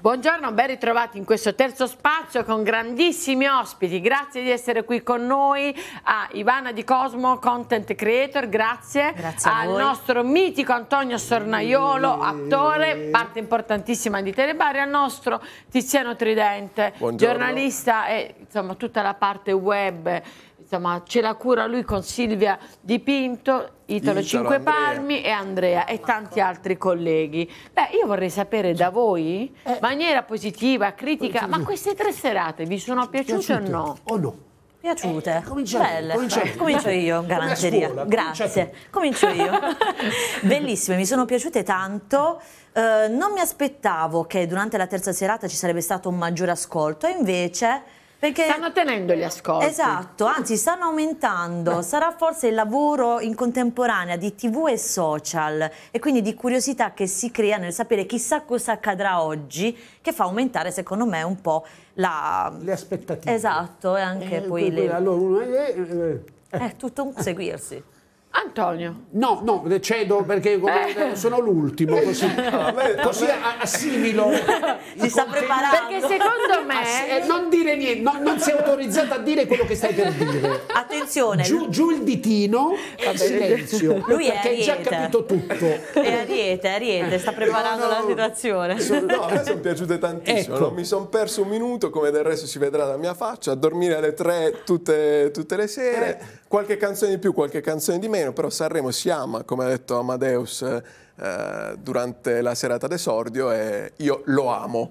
Buongiorno, ben ritrovati in questo terzo spazio con grandissimi ospiti. Grazie di essere qui con noi a Ivana Di Cosmo, content creator, grazie, grazie al voi. nostro mitico Antonio Sornaiolo, mm. attore, parte importantissima di Telebari, al nostro Tiziano Tridente, Buongiorno. giornalista e insomma tutta la parte web insomma, ce la cura lui con Silvia Dipinto, Italo, Cinque Palmi e Andrea e tanti altri colleghi. Beh, io vorrei sapere da voi, in eh. maniera positiva, critica, ma queste tre serate vi sono piaciute, o no? O no? Piaciute, eh, comincio, belle. Comincio, io, comincio io in galanteria. Grazie, comincio io. Bellissime, mi sono piaciute tanto. Eh, non mi aspettavo che durante la terza serata ci sarebbe stato un maggiore ascolto, invece perché stanno tenendo gli ascolti. Esatto, anzi stanno aumentando. Sarà forse il lavoro in contemporanea di tv e social e quindi di curiosità che si crea nel sapere chissà cosa accadrà oggi che fa aumentare secondo me un po' la... le aspettative. Esatto, e anche eh, poi le... Allora, è, eh, eh. è tutto un seguirsi. Antonio. No, no, cedo perché eh. sono l'ultimo, così, così assimilo. Si sta preparando. Perché secondo ah, me... Eh, non dire niente, non, non sei autorizzata a dire quello che stai per dire. Attenzione. Giù, giù il ditino e eh, silenzio. Lui è perché hai già capito tutto. È Ariete, Ariete, sta preparando no, no, la situazione. no, a me sono piaciute tantissimo. Ecco. No? Mi sono perso un minuto, come del resto si vedrà la mia faccia, a dormire alle tre tutte, tutte le sere. Eh qualche canzone di più, qualche canzone di meno, però Sanremo si ama, come ha detto Amadeus eh, durante la serata d'esordio, e io lo amo.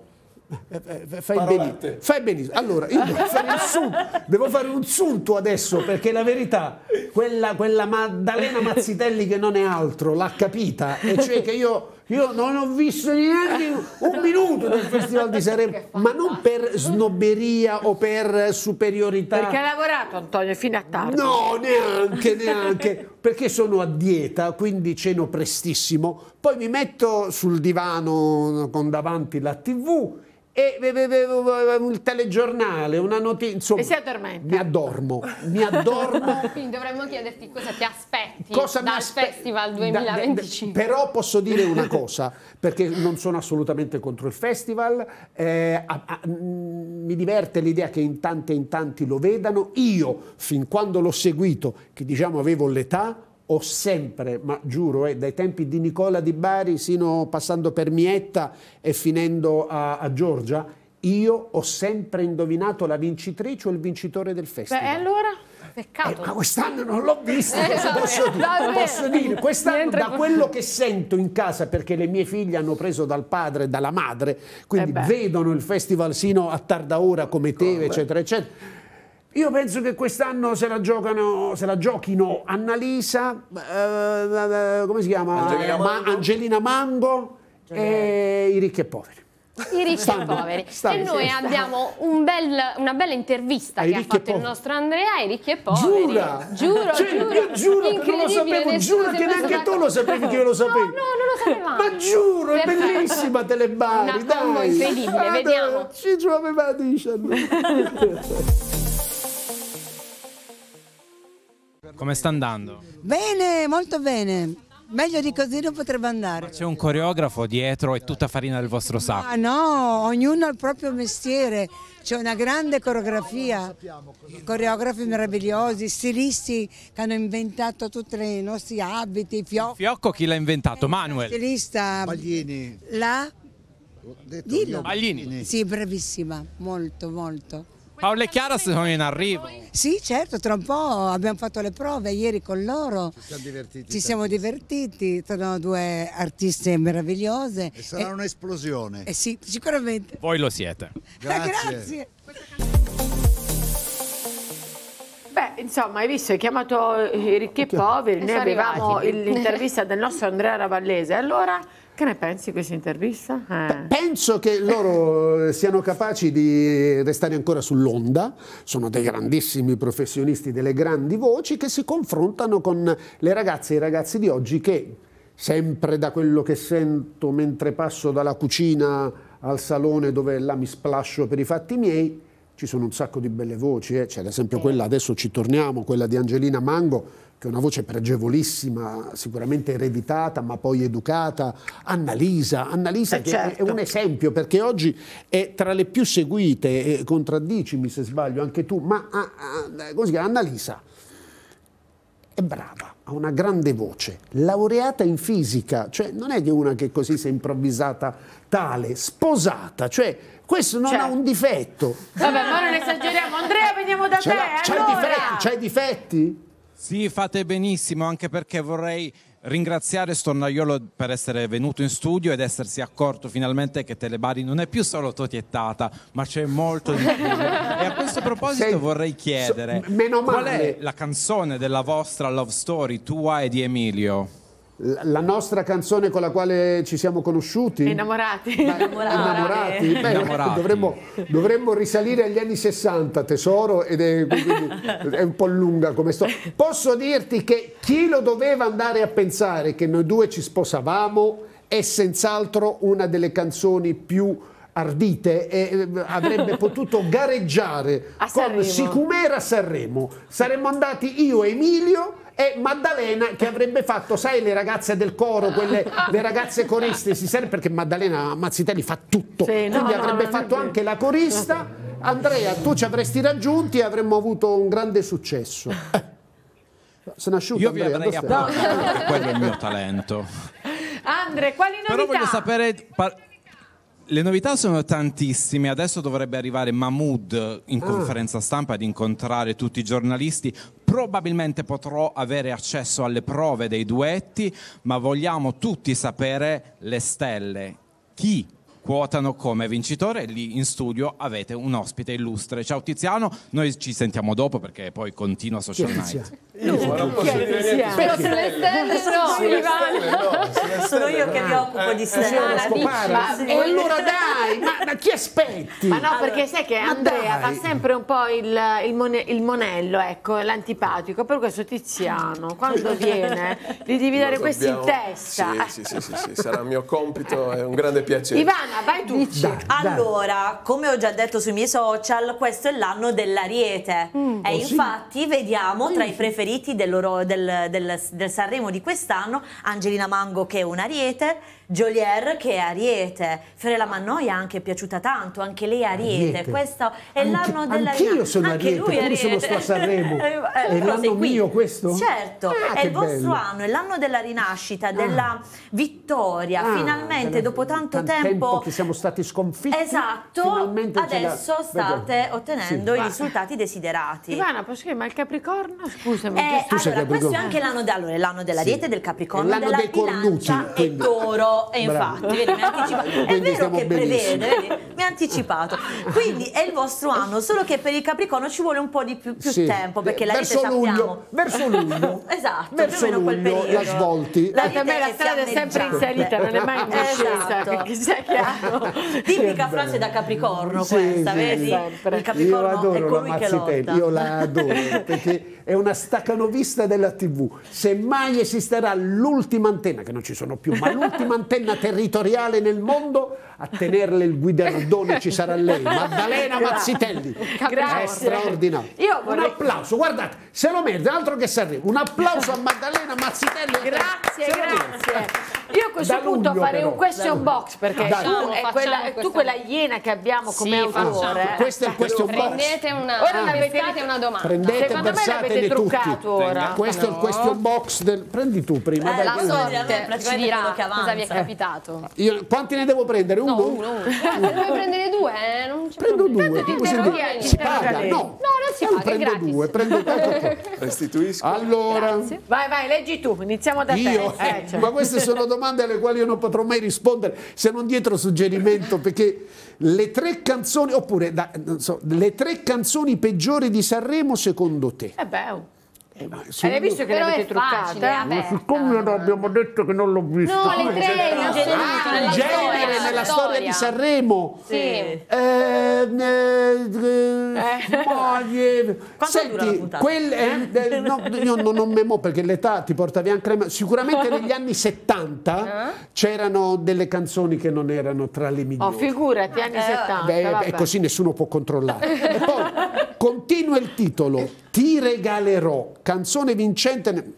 Eh, eh, eh, fai benissimo. fai benissimo, Allora, io devo fare, un sunto, devo fare un sunto adesso perché la verità, quella, quella Maddalena Mazzitelli che non è altro, l'ha capita, e cioè che io io non ho visto neanche un minuto del Festival di Sanremo, ma non per snobberia o per superiorità. Perché ha lavorato Antonio fino a tardi. No, neanche, neanche, perché sono a dieta, quindi ceno prestissimo, poi mi metto sul divano con davanti la tv e, e, il telegiornale, una notizia. e si addormenta. Mi addormo, mi addormo. Quindi dovremmo chiederti cosa ti aspetti cosa dal aspe Festival 2025. Da, da, però posso dire una cosa, perché non sono assolutamente contro il festival, eh, a, a, mm, mi diverte l'idea che in tanti e in tanti lo vedano. Io, fin quando l'ho seguito, che diciamo avevo l'età, ho sempre, ma giuro, eh, dai tempi di Nicola di Bari, sino passando per Mietta e finendo a, a Giorgia, io ho sempre indovinato la vincitrice o il vincitore del festival. Beh, allora? Peccato. Eh, ma quest'anno non l'ho visto, eh, cosa posso dire? Posso dire quest'anno da quello che sento in casa, perché le mie figlie hanno preso dal padre e dalla madre, quindi eh vedono il festival sino a tarda ora come te, eccetera, eccetera io penso che quest'anno se la, giocano, se la giochino Annalisa, eh, come si chiama? Angelina Mango, Angelina Mango e cioè, i ricchi e poveri. I ricchi stanno, e poveri. Stanno, e noi stanno. abbiamo un bel, una bella intervista ai che ha fatto il nostro Andrea ai ricchi e poveri. Giura! Giuro, cioè, giuro. giuro che non lo sapevo, giuro che neanche tu lo sapevi che io lo sapevo. No, no, non lo sapevamo. Ma giuro, è bellissima Telebari, una dai! Una incredibile, vediamo. Ci gioveva 19. Come sta andando? Bene, molto bene. Meglio di così non potrebbe andare. C'è un coreografo dietro e tutta farina del vostro sacco. Ah no, ognuno ha il proprio mestiere. C'è una grande coreografia, coreografi meravigliosi, stilisti che hanno inventato tutti i nostri abiti, fiocco. Fiocco chi l'ha inventato? Eh, Manuel. Stilista. Baglini. La? Dillo. Baglini. Sì, bravissima, molto, molto. Paolo e Chiara sono in arrivo. Sì, certo, tra un po' abbiamo fatto le prove ieri con loro. Ci siamo divertiti. Ci siamo divertiti, sono due artiste meravigliose. E sarà un'esplosione. Eh sì, sicuramente. Voi lo siete. Grazie. Grazie. Beh, insomma, hai visto, hai chiamato eh, i ricchi e poveri, noi avevamo l'intervista del nostro Andrea Ravallese, allora che ne pensi di questa intervista? Eh. Penso che loro eh, siano capaci di restare ancora sull'onda, sono dei grandissimi professionisti, delle grandi voci che si confrontano con le ragazze e i ragazzi di oggi che, sempre da quello che sento mentre passo dalla cucina al salone dove là mi splascio per i fatti miei, ci sono un sacco di belle voci, eh. c'è cioè, ad esempio quella, adesso ci torniamo, quella di Angelina Mango, che è una voce pregevolissima, sicuramente ereditata, ma poi educata, Annalisa, Annalisa eh che certo. è un esempio perché oggi è tra le più seguite, contraddicimi se sbaglio anche tu, ma ah, ah, così, Annalisa è brava, ha una grande voce, laureata in fisica, cioè non è che una che così si è improvvisata tale, sposata, cioè questo non cioè. ha certo. un difetto. Vabbè, ma non esageriamo. Andrea, veniamo da te. C'è allora. difetti? C'hai difetti? Sì, fate benissimo, anche perché vorrei ringraziare Stornaiolo per essere venuto in studio ed essersi accorto finalmente che Telebari non è più solo totiettata, ma c'è molto di più. e a questo proposito Sei, vorrei chiedere, so, qual è la canzone della vostra love story tua e di Emilio? la nostra canzone con la quale ci siamo conosciuti innamorati, beh, innamorati. Beh, innamorati. Dovremmo, dovremmo, risalire agli anni 60 tesoro ed è, è un po' lunga come storia posso dirti che chi lo doveva andare a pensare che noi due ci sposavamo è senz'altro una delle canzoni più ardite e eh, avrebbe potuto gareggiare con Sicumera Sanremo saremmo andati io e Emilio e Maddalena che avrebbe fatto, sai, le ragazze del coro, quelle, le ragazze coriste, si serve perché Maddalena Mazzitelli fa tutto, sì, quindi no, avrebbe no, fatto anche la corista. Andrea, tu ci avresti raggiunti e avremmo avuto un grande successo. Eh. Sono asciutto, Io Andrea, vi avrei applaudito, no. quello è il mio talento. Andre, quali novità? Però voglio sapere... Le novità sono tantissime, adesso dovrebbe arrivare Mahmoud in ah. conferenza stampa ad incontrare tutti i giornalisti probabilmente potrò avere accesso alle prove dei duetti, ma vogliamo tutti sapere le stelle. Chi quotano come vincitore. Lì in studio avete un ospite illustre. Ciao Tiziano, noi ci sentiamo dopo perché poi continua Social Night. Io non posso dire niente. Però sulle stelle no, Ivana. No, Sono io che mi occupo eh, di eh, stelle. Ma, e allora dai dai, ma, ma chi aspetti? Ma no, allora, perché sai che Andrea fa sempre un po' il, il, mone, il monello, ecco, l'antipatico, per questo Tiziano, quando viene, gli devi dare questi in testa. Sì, sì, sì, sì, sarà mio compito, è un grande piacere. Ivana, vai tu. Dici. Dai, allora, come ho già detto sui miei social, questo è l'anno dell'Ariete mm. e oh, infatti sì. vediamo tra i preferiti del, del, del, del Sanremo di quest'anno Angelina Mango che è un Ariete, Jolier che è Ariete, Fiorella Manno noi è anche piaciuta tanto, anche lei Ariete. Ariete. Questo è l'anno della Anche io sono anche Ariete, lui Ariete. sono sto a Sanremo. Eh, è l'anno mio questo? Certo, ah, è il vostro bello. anno, è l'anno della rinascita, della ah. vittoria. Ah, finalmente, dopo tanto tempo... tempo che siamo stati sconfitti. Esatto, adesso la... state Vediamo. ottenendo sì. i risultati desiderati. Ivana, posso dire, ma il Capricorno? Scusami. Eh, allora, questo è anche l'anno de... allora, l'anno dell'Ariete, sì. del Capricorno, della dei Bilancia e d'oro, infatti, È vero che vedere, deve Mi ha anticipato. Quindi è il vostro anno, solo che per il Capricorno ci vuole un po' di più, più sì. tempo, perché la verso vite luglio, sappiamo. Verso luglio. esatto, verso più o meno quel luglio, periodo. La svolti. La, per me la strada è sempre in salita, non è mai in discesa, esatto. sia chiaro. Tipica frase da Capricorno sì, questa, sì, vedi? Sempre. Il Capricorno è colui che lotta. Io la adoro, perché è una stacanovista della TV. Se mai esisterà l'ultima antenna, che non ci sono più, ma l'ultima antenna territoriale nel mondo a tenerle il guidardone ci sarà lei, Maddalena Mazzitelli. Grazie. È straordinario. Io vorrei... Un applauso, guardate, se lo merita, altro che Sanremo. Un applauso a Maddalena Mazzitelli. Grazie, grazie. Io a questo da punto luglio, farei però. un question box perché Dai. tu, è quella, tu quella iena che abbiamo come sì, autore. questo è il question box. Prendete una, ora ah, avete, una domanda. Prendete, Secondo me l'avete truccato ora. Questo no. è il question box del... Prendi tu prima. Eh, dai, la sorte, cosa vi è capitato? Io, quanti ne devo prendere? No, uno. uno. se ne vuoi prendere due, eh, non ci Prendo due. Tanto ti Si paga? No. No, non si paga, prendo gratis. Due, prendo due. Restituisco. Allora. Grazie. Vai, vai, leggi tu. Iniziamo da io? te. Eh, cioè. Ma queste sono domande alle quali io non potrò mai rispondere se non dietro suggerimento perché le tre canzoni, oppure da, so, le tre canzoni peggiori di Sanremo secondo te? Eh beh, eh, eh sì. Hai visto che Però l'avete truccata? Facile, non abbiamo detto che non l'ho vista? No, le tre, no, genere, ah, il genere nella storia di Sanremo. Sì. Eh, eh, eh. Moglie. Eh, senti, quel, eh, eh, no, io non, non memo perché l'età ti porta via anche crema. Sicuramente negli anni 70 c'erano delle canzoni che non erano tra le migliori. Oh, figurati, anni 70. Beh, e così nessuno può controllare. E poi continua il titolo ti regalerò, canzone vincente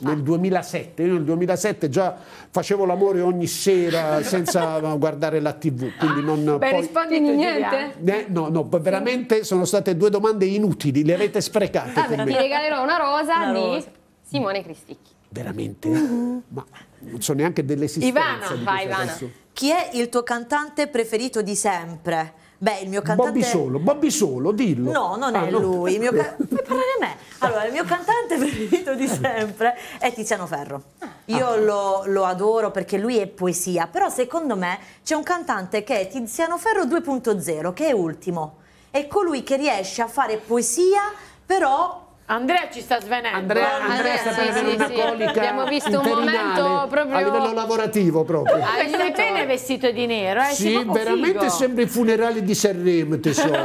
nel 2007, ah. io nel 2007 già facevo l'amore ogni sera senza guardare la tv, quindi non... Beh, poi... rispondimi niente? Eh, no, no, veramente sono state due domande inutili, le avete sprecate Vabbè, ti regalerò una rosa una di rosa. Simone Cristicchi. Veramente? Mm-hmm. Ma non so neanche dell'esistenza Ivana, di vai Ivana. Canzone. Chi è il tuo cantante preferito di sempre? Beh, il mio cantante... Bobby Solo, Bobby Solo, dillo. No, non ah, è no. lui. Il mio ca... Fai parlare me. Allora, il mio cantante preferito di sempre è Tiziano Ferro. Ah. Io ah. lo, lo, adoro perché lui è poesia, però secondo me c'è un cantante che è Tiziano Ferro 2.0, che è ultimo. È colui che riesce a fare poesia, però Andrea ci sta svenendo. Andrea, Andrea, Andrea sta sì, prendendo sì, una sì. colica Abbiamo visto un momento proprio... A livello lavorativo proprio. Hai ah, bene vestito di nero. Eh? Sì, oh, veramente figo. sembra i funerali di Sanremo, tesoro.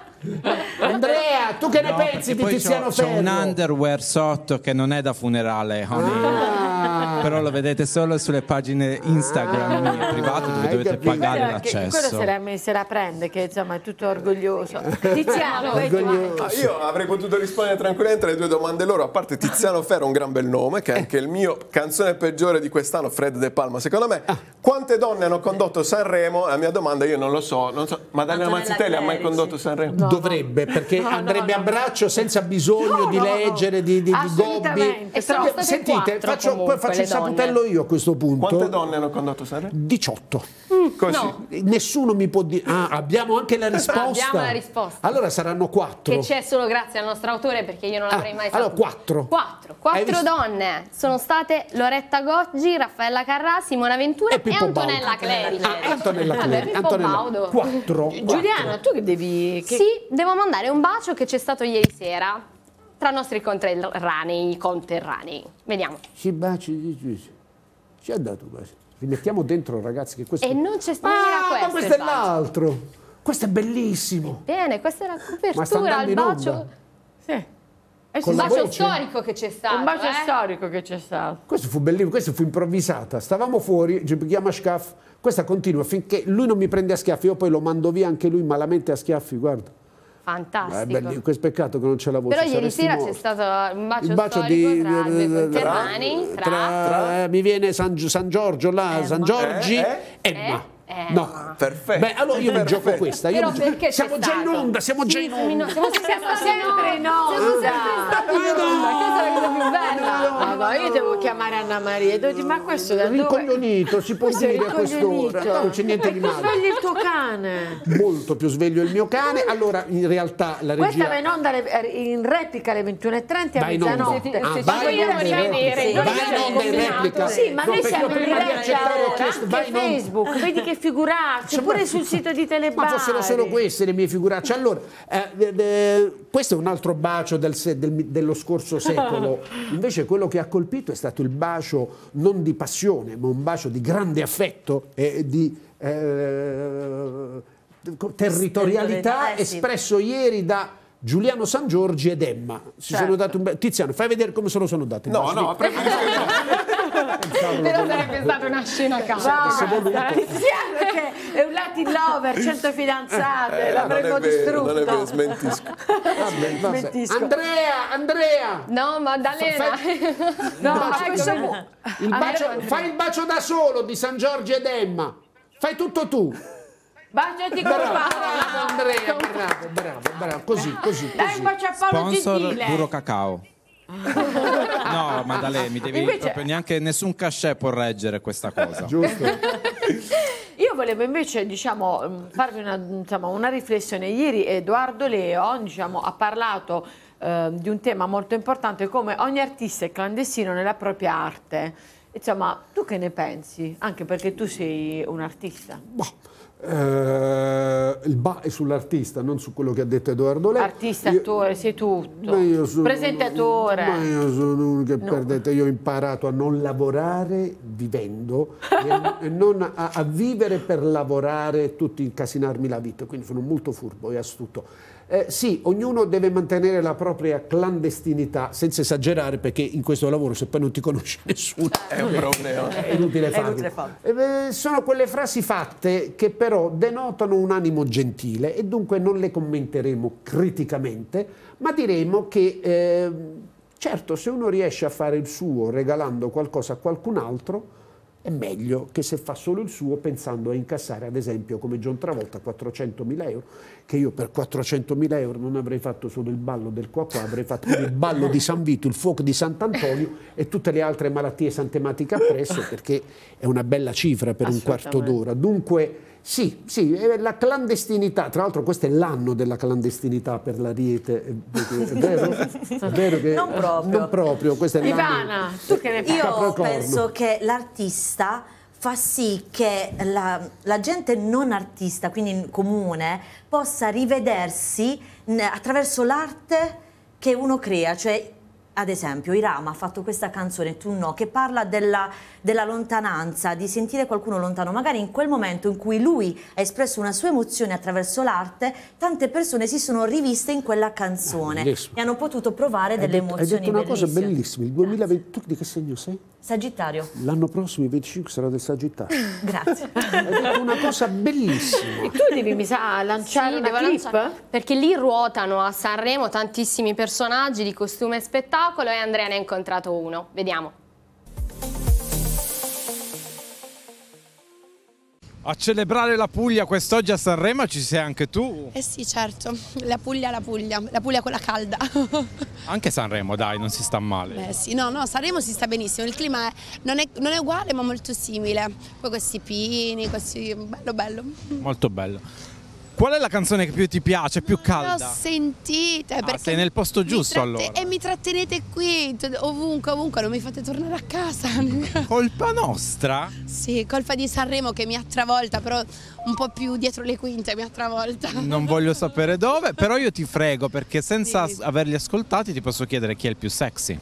Andrea, tu che no, ne pensi di Tiziano Ferro? C'è un underwear sotto che non è da funerale, honey. Ah. Ah. Però lo vedete solo sulle pagine Instagram ah. private dove ah, dovete capito. pagare quello, l'accesso. Che, quello se la, se la, prende, che insomma è tutto orgoglioso. Tiziano, orgoglioso. Ah, io avrei potuto rispondere tranquillamente alle due domande loro. A parte Tiziano Ferro, un gran bel nome, che è anche il mio canzone peggiore di quest'anno, Fred De Palma. Secondo me, ah. quante donne hanno condotto Sanremo? La mia domanda, io non lo so. Non so Maddalena Mazzitelli ha mai condotto Sanremo? No. Dovrebbe, perché no, andrebbe no, a braccio senza bisogno di leggere, di, di, di gobbi. Sentite, faccio, faccio, faccio il saputello io a questo punto. Quante donne hanno condotto Sanremo? 18. Mm, così. No. Nessuno mi può dire... Ah, abbiamo anche la risposta. abbiamo la risposta. Allora saranno 4. Che c'è solo grazie al nostro autore perché io non l'avrei ah, mai saputo. Allora 4. 4. 4 donne. Sono state Loretta Goggi, Raffaella Carrà, Simona Ventura e, e Antonella Clerici. Ah, Antonella Clerici. Antonella 4. Giuliano, tu che devi... Che... Sì, devo mandare un bacio che c'è stato ieri sera tra i nostri conterranei, conterranei. Vediamo. Ci baci di Gesù. Ci ha dato quasi. questo. mettiamo dentro, ragazzi, che questo... E non c'è... Ah, questo, ma questo è l'altro. Questo è bellissimo. Bene, questa è la copertura, il bacio... Sì. È un bacio storico che c'è stato. Un bacio eh? storico che c'è stato. Questo fu bellissimo, questo fu improvvisata. Stavamo fuori, ci chiama Scaff. Questa continua finché lui non mi prende a schiaffi, io poi lo mando via anche lui malamente a schiaffi, guarda. Fantastico. Eh, beh, questo peccato che non c'è la voce. Però ieri sera c'è stato un bacio, il bacio di, tra Albe Contermani, tra, tra, tra eh, mi viene San, San Giorgio là, Emma. San Giorgi, eh, eh. Emma. Eh, no, perfetto. Beh, allora io perfetto. mi gioco questa. Io gioco... Siamo già in onda, siamo sì, già in onda. Siamo, siamo sempre in onda. Siamo sempre in onda. Siamo sempre Questa è la cosa più bella. No, no, no, io devo chiamare Anna Maria e devo dire ma questo da dove? Ricoglionito, si può dire a quest'ora, non c'è niente di male. Più sveglio il tuo cane. Molto più sveglio il mio cane. Allora in realtà la regia... Questa va in onda eh, in replica alle 21.30 a mezzanotte. vai ci vogliamo rivedere. Vai in onda ah, in replica. Sì, ma noi siamo in diretta anche Facebook, vedi che figuracce, pure sul sito di Telebari. Ma fossero solo queste le mie figuracce. Allora, eh, questo è un altro bacio dello scorso secolo. Invece quello che ha colpito è stato stato il bacio non di passione, ma un bacio di grande affetto e di eh, territorialità espresso ieri da Giuliano San Giorgi ed Emma. Si certo. sono dati un be- Tiziano, fai vedere come se lo sono dati. No, no, prego. Però sarebbe stata una scena cioè, casuale. Tiziano è un Latin lover, 100 certo fidanzate, eh, l'avremmo distrutto. Non è vero, smentisco. Vabbè, smentisco. Andrea, Andrea! No, Maddalena. Fai... No, ecco, bacio, ecco, il bacio, fai il bacio da solo di San Giorgio ed Emma. Fai tutto tu. Bagnati con bravo, bravo Andrea, bravo, bravo, bravo, così, così, Dai un bacio a Paolo Sponsor Gentile. Puro Cacao. No, Maddalè, mi devi Invece- proprio neanche nessun cachet può reggere questa cosa. Eh, giusto? Io volevo invece diciamo, mm, farvi una, insomma, una riflessione. Ieri Edoardo Leo diciamo, ha parlato eh, di un tema molto importante come ogni artista è clandestino nella propria arte. Insomma, tu che ne pensi? Anche perché tu sei un artista. Boh, eh, il ba è sull'artista, non su quello che ha detto Edoardo Lei. Artista, io, attore, sei tutto. Sono, Presentatore. Ma io sono uno che no. perdete, io ho imparato a non lavorare vivendo e, e non a, a, vivere per lavorare e tutti incasinarmi la vita, quindi sono molto furbo e astuto. Eh, sì, ognuno deve mantenere la propria clandestinità, senza esagerare, perché in questo lavoro se poi non ti conosce nessuno è un problema. È inutile farlo. Eh, sono quelle frasi fatte che però denotano un animo gentile e dunque non le commenteremo criticamente, ma diremo che eh, certo se uno riesce a fare il suo regalando qualcosa a qualcun altro, è meglio che se fa solo il suo pensando a incassare ad esempio come John Travolta 400.000 euro che io per 400.000 euro non avrei fatto solo il ballo del qua avrei fatto il ballo di San Vito, il fuoco di Sant'Antonio e tutte le altre malattie santematiche appresso perché è una bella cifra per un quarto d'ora. Dunque sì, sì, la clandestinità, tra l'altro questo è l'anno della clandestinità per la Riete, eh, è vero? È vero che, non proprio. Non proprio, questo è Ivana, tu che ne pensi? Io penso che l'artista fa sì che la, la, gente non artista, quindi comune, possa rivedersi attraverso l'arte che uno crea, cioè ad esempio, Irama ha fatto questa canzone Tu no, che parla della, della, lontananza, di sentire qualcuno lontano. Magari in quel momento in cui lui ha espresso una sua emozione attraverso l'arte, tante persone si sono riviste in quella canzone ah, e hanno potuto provare hai delle detto, emozioni. Hai detto una bellissime. cosa bellissima. Il 2020, tu di che segno sei? Sagittario. L'anno prossimo, il 25, sarà del Sagittario. Grazie. Hai detto una cosa bellissima. E tu devi, mi sa, lanciare sì, una clip? Lanciare, perché lì ruotano a Sanremo tantissimi personaggi di costume e spettacolo spettacolo e Andrea ne ha incontrato uno. Vediamo. A celebrare la Puglia quest'oggi a Sanremo ci sei anche tu? Eh sì, certo, la Puglia, la Puglia, la Puglia quella calda. anche Sanremo, dai, non si sta male. Eh sì, no, no, Sanremo si sta benissimo, il clima è, non, è, non, è, uguale ma molto simile. Poi questi pini, questi... bello bello. Molto bello. Qual è la canzone che più ti piace, più calda? L'ho sentita ah, perché ah, sei nel posto giusto allora. E mi trattenete qui, ovunque, ovunque, non mi fate tornare a casa. Colpa nostra? Sì, colpa di Sanremo che mi ha travolta, però un po' più dietro le quinte mi ha travolta. Non voglio sapere dove, però io ti frego perché senza sì. averli ascoltati ti posso chiedere chi è il più sexy.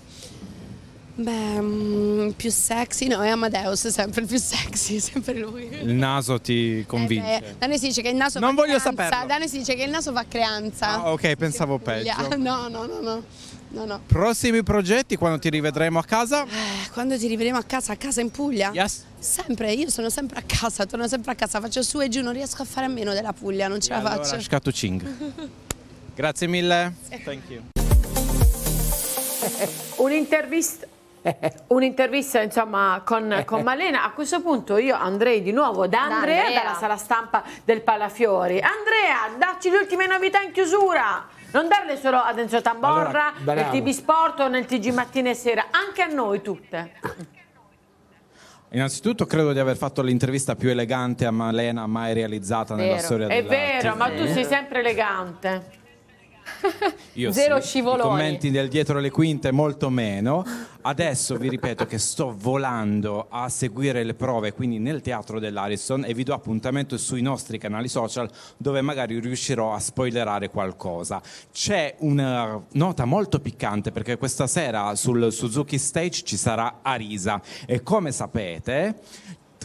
Beh, mm, più sexy, no, è Amadeus, sempre il più sexy, sempre lui. Il naso ti convince. Eh beh, si dice che il naso non va voglio creanza. Saperlo. Da noi si dice che il naso va creanza. Ah, ok, pensavo peggio. No, no, no, no. No, no. Prossimi progetti quando ti rivedremo a casa? Eh, quando ti rivedremo a casa, a casa in Puglia? Yes. Sempre, io sono sempre a casa, torno sempre a casa, faccio su e giù, non riesco a fare a meno della Puglia, non ce e la allora, faccio. Scatto Ching. Grazie mille. Thank you. Un'intervista Un'intervista insomma con, con, Malena, a questo punto io andrei di nuovo da Andrea, Andrea. dalla sala stampa del Palafiori. Andrea, dacci le ultime novità in chiusura! Non darle solo ad Enzo Tamborra, allora, nel TV Sport o nel TG Mattina e Sera, anche a noi tutte. Innanzitutto credo di aver fatto l'intervista più elegante a Malena mai realizzata vero. nella storia del È vero, ma tu sei sempre elegante. Io Zero sì, scivoloni. commenti del dietro le quinte molto meno. Adesso vi ripeto che sto volando a seguire le prove, quindi nel teatro dell'Arison e vi do appuntamento sui nostri canali social dove magari riuscirò a spoilerare qualcosa. C'è una nota molto piccante perché questa sera sul Suzuki Stage ci sarà Arisa e come sapete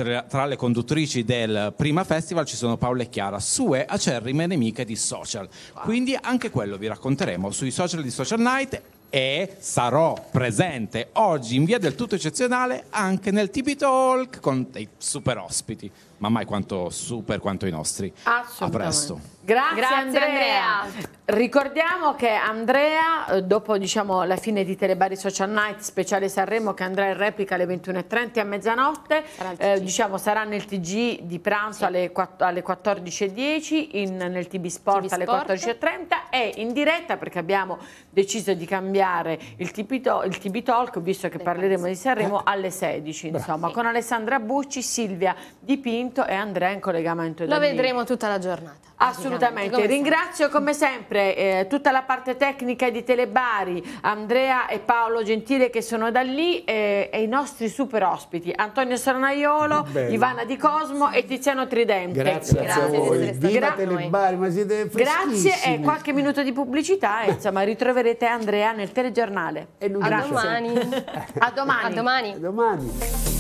tra, tra, le conduttrici del prima festival ci sono Paola e Chiara, sue acerrime nemiche di social. Quindi anche quello vi racconteremo sui social di Social Night e sarò presente oggi in via del tutto eccezionale anche nel TB Talk con dei super ospiti ma mai quanto super quanto i nostri. A presto. Grazie, Grazie Andrea. Andrea. Ricordiamo che Andrea, eh, dopo diciamo, la fine di Telebari Social Night, speciale Sanremo, che andrà in replica alle 21.30 a mezzanotte, sarà, eh, diciamo, sarà nel TG di pranzo sì. alle, 14.10, nel TB Sport, TV alle 14.30 e in diretta, perché abbiamo deciso di cambiare il TB, to il TB Talk, visto che Beh, parleremo sì. di Sanremo, eh. alle 16, insomma, sì. con Alessandra Bucci, Silvia Dipinto, convinto e Andrea in collegamento. Lo vedremo tutta la giornata. Assolutamente. Ringrazio come sempre eh, tutta la parte tecnica di Telebari, Andrea e Paolo Gentile che sono da lì eh, e i nostri super ospiti, Antonio Saranaiolo, Ivana Di Cosmo e Tiziano Tridente. Grazie, grazie a voi. Viva Telebari, ma siete Grazie e eh, qualche minuto di pubblicità e eh, insomma ritroverete Andrea nel telegiornale. E a domani. a domani. A domani. A domani.